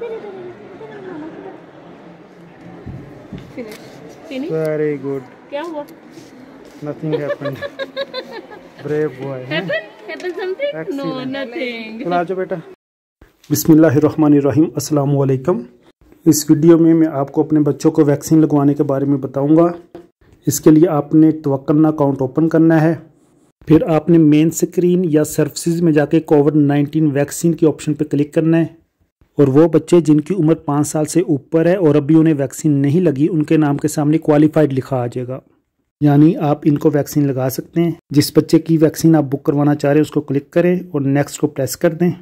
very good क्या हुआ बेटा बिस्मिल्लाहिर्रहमानिर्रहीम अस्सलाम वालेकुम इस वीडियो में मैं आपको अपने बच्चों को वैक्सीन लगवाने के बारे में बताऊंगा इसके लिए आपने तवक्ना अकाउंट ओपन करना है फिर आपने मेन स्क्रीन या सर्विसेज में जाके कोविड 19 वैक्सीन के ऑप्शन पर क्लिक करना है और वो बच्चे जिनकी उम्र पाँच साल से ऊपर है और अभी उन्हें वैक्सीन नहीं लगी उनके नाम के सामने क्वालिफाइड लिखा आ जाएगा यानी आप इनको वैक्सीन लगा सकते हैं जिस बच्चे की वैक्सीन आप बुक करवाना चाह रहे हैं उसको क्लिक करें और नेक्स्ट को प्रेस कर दें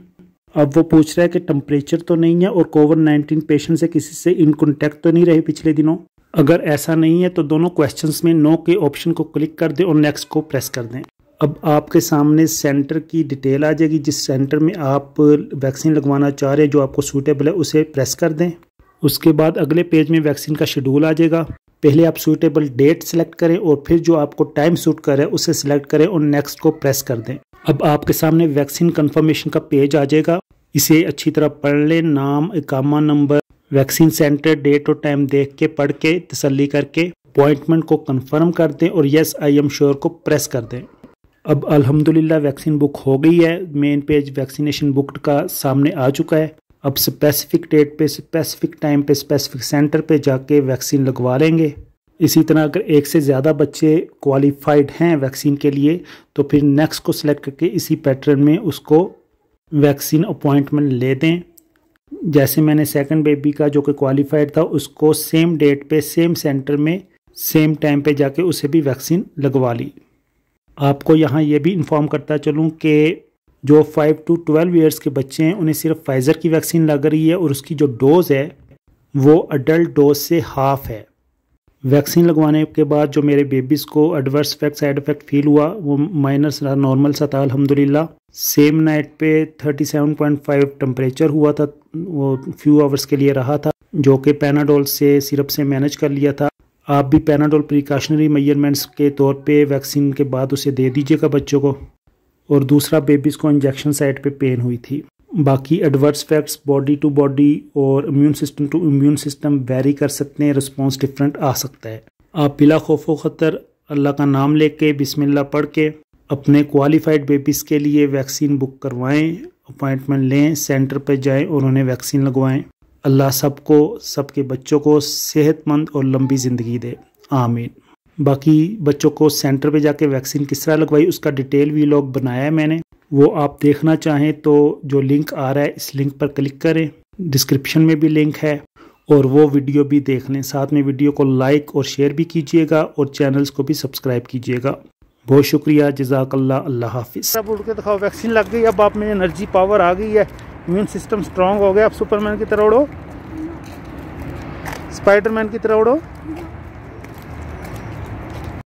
अब वो पूछ रहा है कि टम्परेचर तो नहीं है और कोविड नाइन्टीन पेशेंट से किसी से इन कॉन्टैक्ट तो नहीं रहे पिछले दिनों अगर ऐसा नहीं है तो दोनों क्वेश्चंस में नो के ऑप्शन को क्लिक कर दें और नेक्स्ट को प्रेस कर दें अब आपके सामने सेंटर की डिटेल आ जाएगी जिस सेंटर में आप वैक्सीन लगवाना चाह रहे हैं जो आपको सूटेबल है उसे प्रेस कर दें उसके बाद अगले पेज में वैक्सीन का शेड्यूल आ जाएगा पहले आप सूटेबल डेट सेलेक्ट करें और फिर जो आपको टाइम सूट करे उसे सिलेक्ट करें और नेक्स्ट को प्रेस कर दें अब आपके सामने वैक्सीन कन्फर्मेशन का पेज आ जाएगा इसे अच्छी तरह पढ़ लें नाम इकामा नंबर वैक्सीन सेंटर डेट और टाइम देख के पढ़ के तसली करके अपॉइंटमेंट को कंफर्म कर दें और यस आई एम श्योर को प्रेस कर दें अब अल्हम्दुलिल्लाह वैक्सीन बुक हो गई है मेन पेज वैक्सीनेशन बुक का सामने आ चुका है अब स्पेसिफिक डेट पे स्पेसिफिक टाइम पे स्पेसिफिक सेंटर पे जाके वैक्सीन लगवा लेंगे इसी तरह अगर एक से ज़्यादा बच्चे क्वालिफाइड हैं वैक्सीन के लिए तो फिर नेक्स्ट को सिलेक्ट करके इसी पैटर्न में उसको वैक्सीन अपॉइंटमेंट ले दें जैसे मैंने सेकंड बेबी का जो कि क्वालिफाइड था उसको सेम डेट पे सेम सेंटर में सेम टाइम पे जाके उसे भी वैक्सीन लगवा ली आपको यहाँ ये भी इन्फॉर्म करता चलूँ कि जो फाइव टू ट्वेल्व ईयर्स के बच्चे हैं उन्हें सिर्फ फाइज़र की वैक्सीन लग रही है और उसकी जो डोज़ है वो अडल्ट डोज से हाफ है वैक्सीन लगवाने के बाद जो मेरे बेबीज़ को adverse effect side effect feel हुआ वो माइनर सा नॉर्मल सा था अलहमदिल्ला सेम नाइट पे 37.5 टम्परेचर हुआ था वो फ्यू आवर्स के लिए रहा था जो कि पैनाडोल से सिरप से मैनेज कर लिया था आप भी पैनाडोल प्रिकॉशनरी मेजरमेंट्स के तौर पे वैक्सीन के बाद उसे दे दीजिएगा बच्चों को और दूसरा बेबीज़ को इंजेक्शन साइड पे पेन हुई थी बाकी adverse facts body to body और immune system to immune system vary कर सकते हैं रिस्पॉन्स डिफरेंट आ सकता है आप बिला खौफ ख़तर अल्लाह का नाम लेके बिस्मिल्लाह पढ़ के अपने क्वालिफाइड बेबीज़ के लिए वैक्सीन बुक करवाएं अपॉइंटमेंट लें सेंटर पर जाएं और उन्हें वैक्सीन लगवाएं अल्लाह सबको सबके बच्चों को सेहतमंद और लंबी ज़िंदगी दे आमीन बाकी बच्चों को सेंटर पे जाके वैक्सीन किस तरह लगवाई उसका डिटेल भी लोग बनाया है मैंने वो आप देखना चाहें तो जो लिंक आ रहा है इस लिंक पर क्लिक करें डिस्क्रिप्शन में भी लिंक है और वो वीडियो भी देख लें साथ में वीडियो को लाइक और शेयर भी कीजिएगा और चैनल्स को भी सब्सक्राइब कीजिएगा बहुत शुक्रिया जजाकल्ला हाफिज़ सब के दिखाओ वैक्सीन लग गई अब आप में एनर्जी पावर आ गई है इम्यून सिस्टम स्ट्रांग हो गया आप सुपरमैन की तरह उड़ो स्पाइडरमैन की तरह उड़ो